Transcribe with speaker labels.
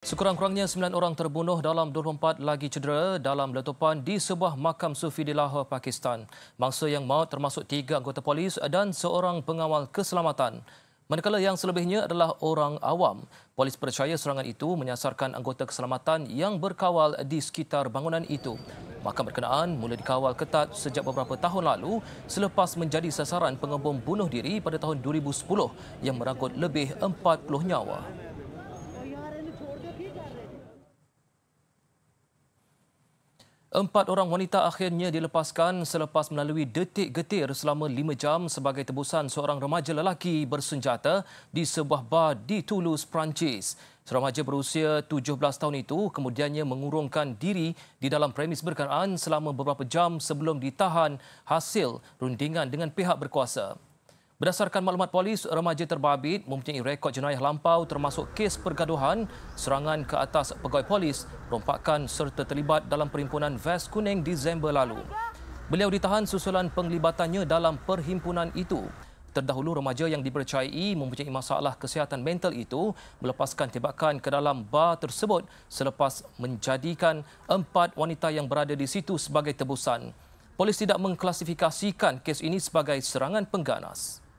Speaker 1: Sekurang-kurangnya 9 orang terbunuh dalam 24 lagi cedera dalam letupan di sebuah makam sufi di Lahore, Pakistan. Mangsa yang maut termasuk 3 anggota polis dan seorang pengawal keselamatan. Manakala yang selebihnya adalah orang awam. Polis percaya serangan itu menyasarkan anggota keselamatan yang berkawal di sekitar bangunan itu. Makam berkenaan mula dikawal ketat sejak beberapa tahun lalu selepas menjadi sasaran pengebom bunuh diri pada tahun 2010 yang merangkut lebih 40 nyawa. Empat orang wanita akhirnya dilepaskan selepas melalui detik getir selama lima jam sebagai tebusan seorang remaja lelaki bersenjata di sebuah bar di Toulouse, Perancis. Seorang remaja berusia 17 tahun itu kemudiannya mengurungkan diri di dalam premis berkenaan selama beberapa jam sebelum ditahan hasil rundingan dengan pihak berkuasa. Berdasarkan maklumat polis, remaja terbabit mempunyai rekod jenayah lampau termasuk kes pergaduhan, serangan ke atas pegawai polis, rompakan serta terlibat dalam perhimpunan ves Kuning Disember lalu. Beliau ditahan susulan penglibatannya dalam perhimpunan itu. Terdahulu remaja yang dipercayai mempunyai masalah kesihatan mental itu melepaskan tembakan ke dalam bar tersebut selepas menjadikan empat wanita yang berada di situ sebagai tebusan. Polis tidak mengklasifikasikan kes ini sebagai serangan pengganas.